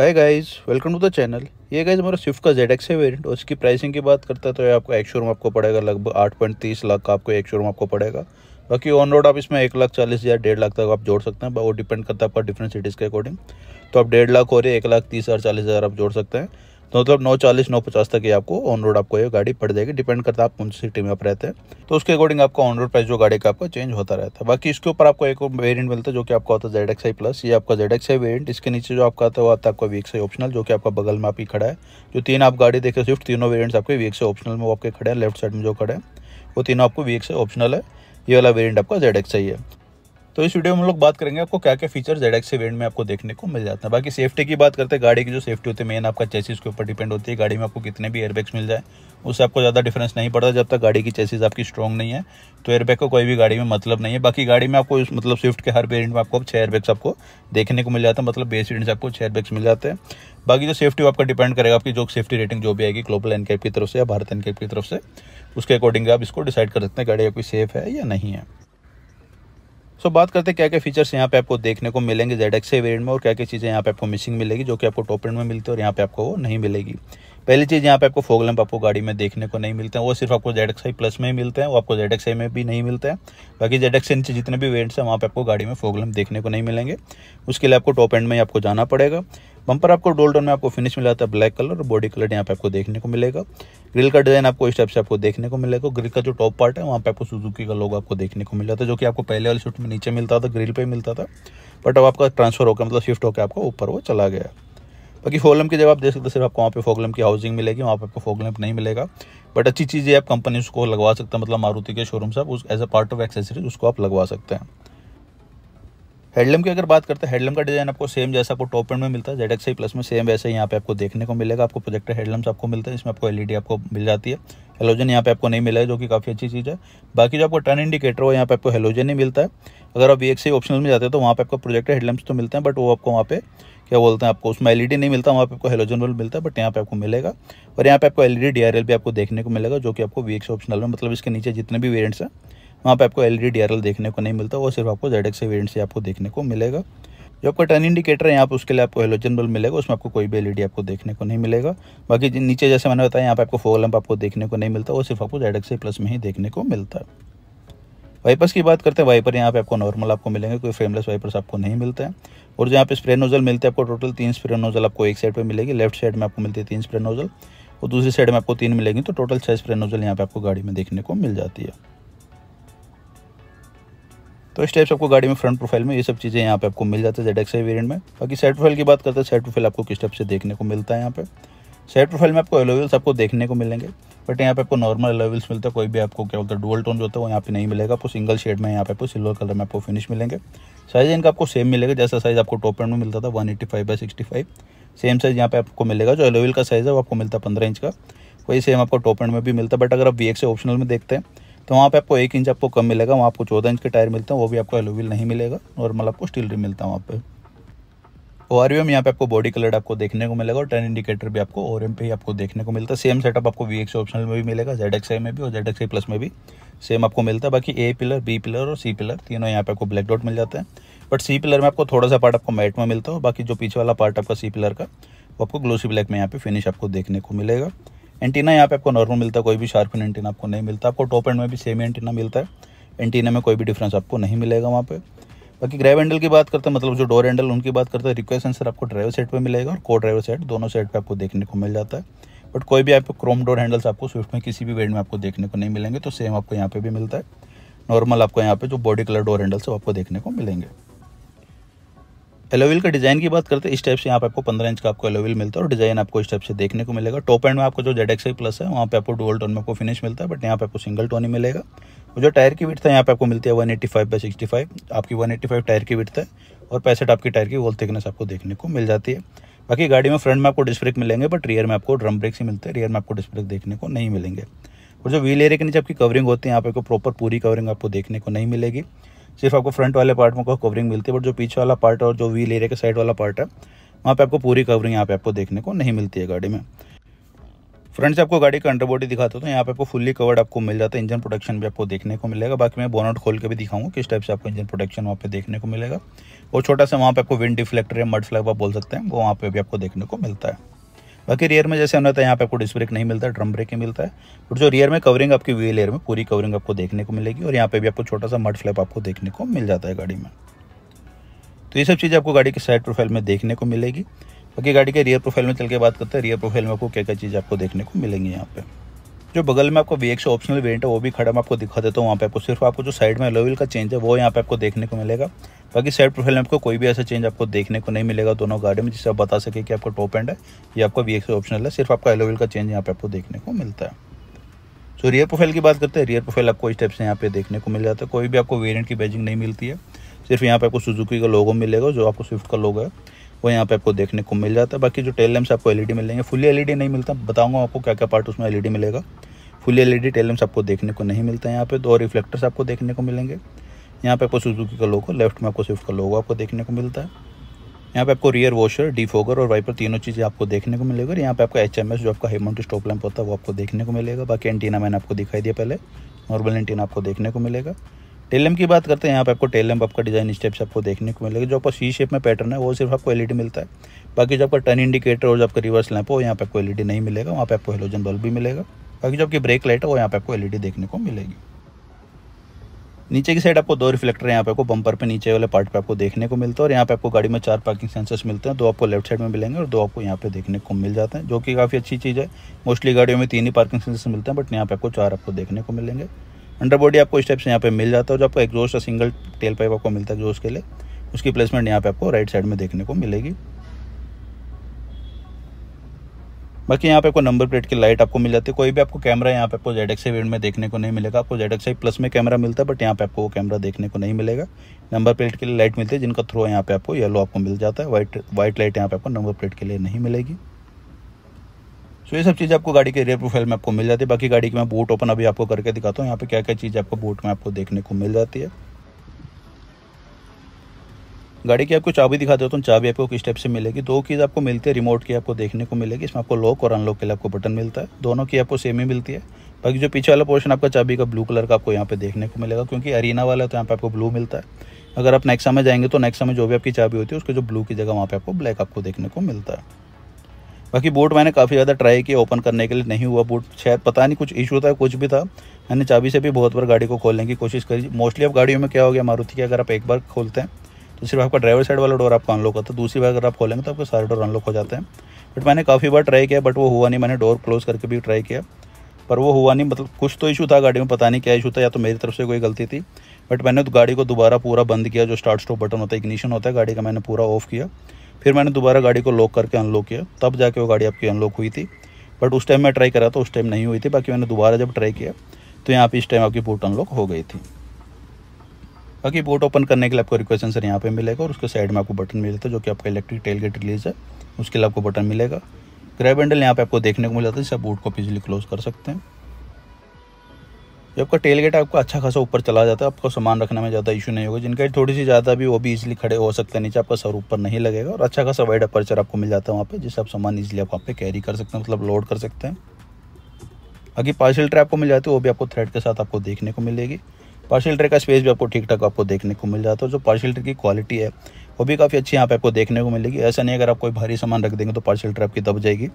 hi guys welcome to the channel ये guys हमारा Swift का जेड एक्स है वेरियंट और इसकी प्राइसिंग की बात करता है तो ये आपको एक शोरूम आपको पड़ेगा लगभग आठ पॉइंट तीस लाख का आपको एक शोरूम आपको पड़ेगा बाकी ऑन रोड आप इसमें एक लाख चालीस हज़ार डेढ़ लाख तक आप जोड़ सकते हैं वो डिपेंड करता है पर डिफरेंट सिटीज़ के अकॉर्डिंग तो आप डेढ़ लाख हो रही है एक लाख तीस हज़ार चालीस हज़ार आप जोड़ सकते हैं तो मतलब नौ चालीस नौ पचास तक ये आपको ऑन रोड आपको ये गाड़ी पड़ जाएगी डिपेंड करता है आप कौन सी सिटी में आप रहते हैं तो उसके अकॉर्डिंग आपका ऑन रोड प्राइस जो गाड़ी का आपका चेंज होता रहता है बाकी इसके ऊपर आपको एक वेरियंट मिलता है जो कि आपका होता है जेड एक्स आई प्लस ये आपका जेड एक्स आई वेरियंट इसके नीचे जो आपका आता है वो आता है आपका वी एक्स आई ऑप्शनल जो कि आपका बगल में आपकी खड़ा है जो तीन आप गाड़ी देखे स्विफ्ट तीनों वेरियंट्स आपके वी एक्स ऑप्शनल में वो आपके खड़े हैं लेफ्ट साइड में जो खड़े हैं वो तीनों आपको वी एक्स ऑप्शनल है ये वाला वेरियंट आपका जेड एक्स आई है तो इस वीडियो में हम लोग बात करेंगे आपको क्या क्या फीचर्स जेड एक्स में आपको देखने को मिल जाता है बाकी सेफ्टी की बात करते हैं गाड़ी की जो सेफ्टी होती है मेन आपका चेसिस के ऊपर डिपेंड होती है गाड़ी में आपको कितने भी एयरबैग्स मिल जाए उससे आपको ज़्यादा डिफरेंस नहीं पड़ता जब तक गाड़ी की चेसिस आपकी स्ट्रॉग नहीं है तो एयरबैग का को कोई भी गाड़ी में मतलब नहीं है बाकी गाड़ी में आपको मतलब स्विफ्ट के हर वेरियंट में आपको छः एयरबैग्स आपको देखने को मिल जाता है मतलब बेस वेरियंट आपको छः एयरबैग्स मिल जाते हैं बाकी जो सेफ्टी आपका डिपेंड करेगा आपकी जो सेफ्टी रेटिंग जो भी आएगी ग्लोबल एनकेप की तरफ से या भारत एनकेप की तरफ से उसके अकॉर्डिंग आप इसको डिसाइड कर सकते हैं गाड़ी आपकी सेफ है या नहीं है सो so, बात करते हैं क्या क्या फीचर्स यहाँ पे आपको देखने को मिलेंगे जेड एक्स वेरियंट में और क्या क्या चीज़ें यहाँ पे आपको मिसिंग मिलेगी जो कि आपको टॉप एंड में मिलती है और यहाँ पे आपको वो नहीं मिलेगी पहली चीज़ यहाँ पे आपको फोगलम आपको गाड़ी में देखने को नहीं मिलते हैं वो सिर्फ आपको जेड प्लस में ही मिलते हैं वो आपको जेड में भी नहीं मिलते हैं बाकी जेड एक्स नीचे जितने भी वेरियंट्स हैं वहाँ पर आपको गाड़ी में फोगलम देखने को नहीं मिलेंगे उसके लिए आपको टॉप एंड में ही आपको जाना पड़ेगा बम्पर आपको डोल डोन में आपको फिनिश मिला था ब्लैक कलर और बॉडी कलर यहाँ पे आपको देखने को मिलेगा ग्रिल का डिज़ाइन आपको इस टाइप से आपको देखने को मिलेगा ग्रिल का जो टॉप पार्ट है वहाँ पे आपको सुजुकी का लोग आपको देखने को मिला था जो कि आपको पहले वाले शिफ्ट में नीचे मिलता था ग्रिल पर मिलता था बट अब आपका ट्रांसफर होकर मतलब शिफ्ट होकर आपका ऊपर वो चला गया बाकी फोगलम की जगह आप देख सकते हैं सिर्फ आपको वहाँ पे फोगलम की हाउसिंग मिलेगी वहाँ पे आपको फोगलम नहीं मिलेगा बट अच्छी चीज़ है आप कंपनी उसको लगवा सकते हैं मतलब मारुति के शोरूम से आप उस as a part of accessories उसको आप लगवा सकते हैं हेडलम की अगर बात करते हैं हेडलम का डिज़ाइन आपको सेम जैसा आपको टॉप एंड में मिलता है जेड एक्स प्लस में सेम वैसे यहाँ पे आपको देखने को मिलेगा आपको प्रोजेक्टर हेडलम्स आपको मिलते हैं इसमें आपको एलईडी e आपको मिल जाती है हेलोजन यहाँ पे आपको नहीं मिला है जो कि काफ़ी अच्छी चीज़ है बाकी जो आपको टर्न इंडिकेटर हो यहाँ पे आपको हेलोजन नहीं मिलता है अगर आप वी ऑप्शनल में जाते हैं तो वहाँ पर आपको प्रोजेक्टर हेडलम्स तो मिलते हैं बट वो आपको वहाँ पे क्या बोलते हैं आपको उसमें एल e नहीं मिलता वहाँ पे आपको हेलोजन बल्ब मिलता है बट यहाँ पे आपको मिलेगा और यहाँ पे आपको एल ई e भी आपको देखने को मिलेगा जो कि आपको वी ऑप्शनल में मतलब इसके नीचे जितने भी वेरियंट्स हैं वहाँ पे आपको एल डी देखने को नहीं मिलता वो सिर्फ आपको जेड एक्स वेरियंट से आपको देखने को मिलेगा जो आपका टर्न इंडिकेटर है यहाँ पर उसके लिए आपको हेलोजन बल्ब मिलेगा उसमें आपको कोई भी एलईडी आपको देखने को नहीं मिलेगा बाकी नीचे जैसे मैंने बताया यहाँ पे आपको फोर लंप आपको देखने को नहीं मिलता वो सिर्फ आपको जेड एक्स प्लस में ही देखने को मिलता है वाइपर्स की बात करते हैं वाइपर यहाँ पे आपको नॉर्मल आपको मिलेंगे कोई फ्रेमलेस वाइपर्स आपको नहीं मिलते हैं और जो यहाँ पे स्प्रे नोजल मिलते हैं आपको टोटल तीन स्प्रे नोजल आपको एक साइड पर मिलेगी लेफ्ट साइड में आपको मिलती है तीन स्प्रे नोजल और दूसरी साइड में आपको तीन मिलेगी तो टोटल छः स्प्रे नोजल यहाँ पे आपको गाड़ी में देखने को मिल जाती है तो इस टाइप से आपको गाड़ी में फ्रंट प्रोफाइल में ये सब चीज़ें यहाँ पे आपको मिल जाता है जेड एक्स वेरियंट में बाकी सेट प्रोफाइल की बात करते हैं साइड प्रोफाइल आपको किस टाइप से देखने को मिलता है यहाँ पे साइड प्रोफाइल में आपको एलोवेल्स आपको देखने को मिलेंगे बट यहाँ पे आपको नॉर्मल एलोवेल्स मिलता है कोई भी आपको क्या बोलता है डुअल टोन जो होता है वो यहाँ पे नहीं मिलेगा आपको सिंगल शेड में यहाँ पे आपको सिल्वर कलर में आपको फिनिश मिलेंगे साइज़ इनका आपको सेम मिलेगा जैसा साइज़ आपको टॉप एंड में मिलता था one eighty five by sixty five same size यहाँ पे आपको मिलेगा जो एलोवेल का साइज़ है वो आपको मिलता है पंद्रह इंच का वही सेम आपको टॉप एंड में भी मिलता है बट अगर आप वी से ऑप्शनल में देखते हैं तो वहाँ पे आपको एक इंच आपको कम मिलेगा वहाँ आपको चौदह इंच के टायर मिलते हैं वो भी आपको एलोविल नहीं मिलेगा नॉर्मल आपको स्टील रिम मिलता है वहाँ पे ओ आर एम यहाँ पे आपको बॉडी कलर आपको देखने को मिलेगा और टर्न इंडिकेटर भी आपको ओ पे ही आपको देखने को मिलता है सेम सेटअप आपको वी एक्स ऑप्शनल में भी मिलेगा जेड एक्स आई में भी और जेड एक्स आई प्लस में भी सेम आपको मिलता है बाकी ए पिलर बी पिलर और सी पिलर तीनों यहाँ पे आपको ब्लैक डॉट मिल जाते हैं बट सी पिलर में आपको थोड़ा सा पार्ट आपको मैट में मिलता है बाकी जो पीछे वाला पार्ट आपका सी पिलर का वो आपको ग्लोसी ब्लैक में यहाँ पे फिनिश आपको देखने को मिलेगा एंटीना यहाँ पे आपको नॉर्मल मिलता है कोई भी शार्पिन एंटीना आपको नहीं मिलता आपको टॉप एंड में भी सेम एंटीना मिलता है एंटीना में कोई भी डिफरेंस आपको नहीं मिलेगा वहाँ पे बाकी ग्रैब हैंडल की बात करते हैं मतलब जो डोर हैंडल उनकी बात करते हैं रिक्वेस्ट सेंसर आपको ड्राइवर सेट पे मिलेगा और को ड्राइवर सेट दोनों सेट पे आपको देखने को मिल जाता है बट कोई भी आपको क्रोम डोर हैंडल्स आपको स्विफ्ट में किसी भी वेड में आपको देखने को नहीं मिलेंगे तो सेम आपको यहाँ पे भी मिलता है नॉर्मल आपको यहाँ पे जो बॉडी कलर डोर हैंडल्स है आपको देखने को मिलेंगे एलोविल का डिज़ाइन की बात करते हैं इस टाइप से यहाँ पे आपको 15 इंच का आपको एलोविल मिलता है और डिज़ाइन आपको इस टाइप से देखने को मिलेगा टॉप एंड में आपको जो जेड एक्स प्लस है वहाँ पे आपको डुअल टोन में आपको फिनिश मिलता है बट यहाँ पे आपको सिंगल टोन ही मिलेगा और जो टायर की विथ है यहाँ पे आपको मिलती है one eighty five by sixty five आपकी वन एट्टी फाइव टायर की विथ है और पैसेट आपकी टायर की वॉल थिकनेस आपको देखने को मिल जाती है बाकी गाड़ी में फ्रंट में आपको डिस्ब्रेक मिलेंगे बट रियर में आपको ड्रम ब्रेक्स ही मिलते हैं रियर में आपको डिस्ब्रेक देखने को नहीं मिलेंगे और जो व्हील एरिया के नीचे आपकी कवरिंग होती है यहाँ पे आपको प्रॉपर पूरी कवरिंग आपको देखने को नहीं मिलेगी सिर्फ आपको फ्रंट वाले पार्ट में कवरिंग मिलती है बट जो पीछे वाला पार्ट और जो व्हील एरिया के साइड वाला पार्ट है वहाँ पे आपको पूरी कवरिंग यहाँ पे आपको देखने को नहीं मिलती है गाड़ी में फ्रंट से आपको गाड़ी का अंडरबॉडी दिखाते हो तो यहाँ पे आपको फुल्ली कवर्ड आपको मिल जाता है इंजन प्रोटेक्शन भी आपको देखने को मिलेगा बाकी मैं बोनट खोल के भी दिखाऊंगा किस टाइप से आपको इंजन प्रोटेक्शन वहाँ पे देखने को मिलेगा और छोटा सा वहाँ पे आपको विंड डिफ्लेक्टर या मड फ्लैग बोल सकते हैं वो वहाँ पे भी आपको देखने को मिलता है बाकी रियर में जैसे हमने बताया यहाँ पे आपको डिस्क ब्रेक नहीं मिलता है ड्रम ब्रेक ही मिलता है बट जो रियर में कवरिंग आपकी व्हील एयर में पूरी कवरिंग आपको देखने को मिलेगी और यहाँ पे भी आपको छोटा सा मड फ्लैप आपको देखने को मिल जाता है गाड़ी में तो ये सब चीज़ें आपको गाड़ी के साइड प्रोफाइल में देखने को मिलेगी बाकी गाड़ी के रियर प्रोफाइल में चल के बात करते हैं रियर प्रोफाइल में आपको क्या क्या चीज़ आपको देखने को मिलेंगी यहाँ पर जो बगल में आपको वी एक्स ऑप्शनल वेरियंट है वो भी खड़ा मैं आपको दिखा देता हूँ वहाँ पे आपको सिर्फ आपको जो साइड में अलोविल का चेंज है वो यहाँ पे आपको देखने को मिलेगा बाकी साइड प्रोफाइल में आपको कोई भी ऐसा चेंज आपको देखने को नहीं मिलेगा दोनों गाड़ी में जिससे आप बता सके कि आपका टॉप एंड है या आपका वी ऑप्शनल है सिर्फ आपका एलोविल का चेंज यहाँ पे आपको देखने को मिलता है सो रियर प्रोफाइल की बात करते हैं रियर प्रोफाइल आपको इस टाइप से यहाँ पे देखने को मिल जाता है कोई भी आपको वेरियंट की बैजिंग नहीं मिलती है सिर्फ यहाँ पे आपको सुजुकी का लोगो मिलेगा जो आपको स्विफ्ट का लोगो है वो यहाँ पे आपको देखने को मिल जाता है बाकी जो टेल लैम्स आपको एलईडी मिलेंगे फुली एलईडी नहीं मिलता बताऊँगा आपको क्या क्या पार्ट उसमें एलईडी मिलेगा फुली एलईडी टेल लैम्स आपको देखने को नहीं मिलता है यहाँ पे दो रिफ्लेक्टर्स आपको देखने को मिलेंगे यहाँ पे आपको सुजुकी का लोगो लेफ्ट में आपको स्विफ्ट का लोगो आपको देखने को मिलता है यहाँ पे आपको रियर वॉशर डिफोगर और वाइपर तीनों चीज़ें आपको देखने को मिलेगी और यहाँ पे आपका एच जो आपका हेमोट स्टॉप लैम्प होता है वो आपको देखने को मिलेगा बाकी एंटीना मैंने आपको दिखाई दिया पहले नॉर्मल एंटीना आपको देखने को मिलेगा टेलम की बात करते हैं यहाँ पे आपको टेलम लैम्प आपका डिज़ाइन स्टेप्स आपको देखने को मिलेगा जो आपका सी शेप में पैटर्न है वो सिर्फ आपको एलईडी मिलता है बाकी जो आपका टर्न इंडिकेटर और जो आपका रिवर्स लैंप हो यहाँ पे आपको एलईडी नहीं मिलेगा वहाँ पे आपको हेलोजन बल्ब भी मिलेगा बाकी जो आपकी ब्रेक लाइट है वो यहाँ पे आपको एलईडी देखने को मिलेगी नीचे की साइड आपको दो रिफ्लेक्टर यहाँ पे आपको बंपर पे नीचे वाले पार्ट पे आपको देखने को मिलता है और यहाँ पे आपको गाड़ी में चार पार्किंग सेंसर्स मिलते हैं दो आपको लेफ्ट साइड में मिलेंगे और दो आपको यहाँ पे देखने को मिल जाते हैं जो कि काफ़ी अच्छी चीज़ है मोस्टली गाड़ियों में तीन ही पार्किंग सेंसर्स मिलते हैं बट यहाँ पे आपको चार आपको देखने को मिलेंगे अंडर बॉडी आपको स्टेप्स यहाँ पे मिल जाता है जो आपका एग्जोस्ट और सिंगल टेल पाइप आपको मिलता है एग्जॉस्ट के लिए उसकी प्लेसमेंट यहाँ पे आपको राइट साइड में देखने को मिलेगी बाकी यहाँ पे आपको नंबर प्लेट की लाइट आपको मिल जाती है कोई भी आपको कैमरा यहाँ पे आपको जेड एक्स में देखने को नहीं मिलेगा आपको जेड एक्स प्लस में कैमरा मिलता है बट यहाँ पे आपको वो कैमरा देखने को नहीं मिलेगा नंबर प्लेट के लिए लाइट मिलती है जिनका थ्रो यहाँ पे आपको येलो आपको मिल जाता है वाइट वाइट लाइट यहाँ पे आपको नंबर प्लेट के लिए नहीं मिलेगी सो ये सब चीज़ आपको गाड़ी के रेयर प्रोफाइल में आपको मिल जाती है बाकी गाड़ी की मैं बूट ओपन अभी आपको करके दिखाता हूँ यहाँ पे क्या क्या चीज़ आपको बूट में आपको देखने को मिल जाती है गाड़ी की आपको चाबी दिखा देता तो हूँ चाबी आपको किस टाइप से मिलेगी दो चीज़ आपको मिलती है रिमोट की आपको देखने को मिलेगी इसमें आपको लॉक और अनलॉक के लिए आपको बटन मिलता है दोनों की आपको सेम ही मिलती है बाकी जो पीछे वाला पोर्शन आपका चाबी का ब्लू कलर का आपको यहाँ पे देखने को मिलेगा क्योंकि अरीना वाला है तो यहाँ पे आपको ब्लू मिलता है अगर आप नेक्सा में जाएंगे तो नेक्सा में जो भी आपकी चाबी होती है उसके जो ब्लू की जगह वहाँ पे आपको ब्लैक आपको देखने को मिलता है बाकी बूट मैंने काफ़ी ज़्यादा ट्राई किया ओपन करने के लिए नहीं हुआ बूट शायद पता नहीं कुछ इशू था कुछ भी था मैंने चाबी से भी बहुत बार गाड़ी को खोलने की कोशिश करी मोस्टली अब गाड़ियों में क्या हो गया मारुति की अगर आप एक बार खोलते हैं तो सिर्फ आपका ड्राइवर साइड वाला डोर आपका अनलॉक होता है दूसरी बार अगर आप खोलेंगे तो आपके सारे डोर अनलॉक हो जाते हैं बट मैंने काफ़ी बार ट्राई किया बट वो हुआ नहीं मैंने डोर क्लोज़ करके भी ट्राई किया पर वो हुआ नहीं मतलब कुछ तो इशू था गाड़ी में पता नहीं क्या इशू था या तो मेरी तरफ से कोई गलती थी बट मैंने तो गाड़ी को दोबारा पूरा बंद किया जो स्टार्ट स्टॉप बटन होता है इग्निशन होता है गाड़ी का मैंने पूरा ऑफ किया फिर मैंने दोबारा गाड़ी को लॉक करके अनलॉक किया तब जाके वो गाड़ी आपकी अनलॉक हुई थी बट उस टाइम मैं ट्राई करा तो उस टाइम नहीं हुई थी बाकी मैंने दोबारा जब ट्राई किया तो यहाँ पे इस टाइम आपकी पोर्ट अनलॉक हो गई थी बाकी पोर्ट ओपन करने के लिए आपको रिक्वेस्ट आंसर यहाँ पे मिलेगा और उसके साइड में आपको बटन मिलता है जो कि आपका इलेक्ट्रिक टेल गेट रिलीज है उसके लिए आपको बटन मिलेगा ग्रैब हैंडल यहाँ पे आपको देखने को मिल जाता है जिससे आप बोर्ड को आप क्लोज कर सकते हैं जब आपका टेल गेट आपका अच्छा खासा ऊपर चला जाता है आपको सामान रखने में ज़्यादा इशू नहीं होगा जिनका थोड़ी सी ज़्यादा भी वो भी इजीली खड़े हो सकते हैं नीचे आपका सर ऊपर नहीं लगेगा और अच्छा खासा वाइड अपर्चर आपको मिल जाता है वहाँ पे जिससे आप सामान इजीली आप वहाँ पे कैरी कर सकते हैं मतलब लोड कर सकते हैं बाकी पार्सल ट्रैप को मिल जाती है वो भी आपको थ्रेड के साथ आपको देखने को मिलेगी पार्शियल ट्रे का स्पेस भी आपको ठीक ठाक आपको देखने को मिल जाता है जो पार्शियल ट्रे की क्वालिटी है वो भी काफ़ी अच्छी यहाँ पे आपको देखने को मिलेगी ऐसा नहीं अगर आप कोई भारी सामान रख देंगे तो पार्शियल ट्रे आपकी दब जाएगी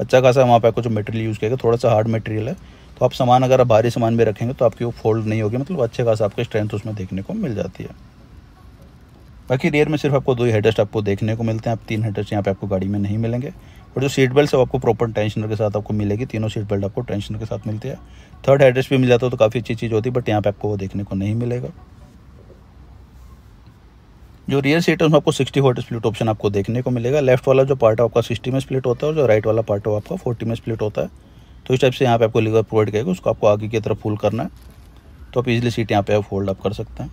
अच्छा खासा वहाँ पे आपको जो मटेरियल यूज़ किया थोड़ा सा हार्ड मटेरियल है तो आप सामान अगर आप भारी सामान में रखेंगे तो आपकी वो फोल्ड नहीं होगी मतलब अच्छे खासा आपकी स्ट्रेंथ उसमें देखने को मिल जाती है बाकी रेयर में सिर्फ आपको दो ही हेडस्ट आपको देखने को मिलते हैं आप तीन हेडस्ट यहाँ पे आपको गाड़ी में नहीं मिलेंगे और जो सीट बेल्ट वो आपको प्रॉपर टेंशनर के साथ आपको मिलेगी तीनों सीट बेल्ट आपको टेंशनर के साथ मिलती है थर्ड एड्रेस भी मिल जाता तो काफ़ी अच्छी चीज़ होती बट यहाँ पे आपको वो देखने को नहीं मिलेगा जो रियर सीट है उसमें आपको 60 वोट स्प्लिट ऑप्शन आपको देखने को मिलेगा लेफ्ट वाला जो पार्ट है आपका 60 में स्प्लिट होता है और जो राइट वाला पार्ट है आपका 40 में स्प्लिट होता है तो इस टाइप से यहाँ पे आपको लीवर प्रोवाइड करेगा उसको आपको आगे की तरफ फुल करना है तो आप इजिली सीट यहाँ पे आप फोल्ड अप कर सकते हैं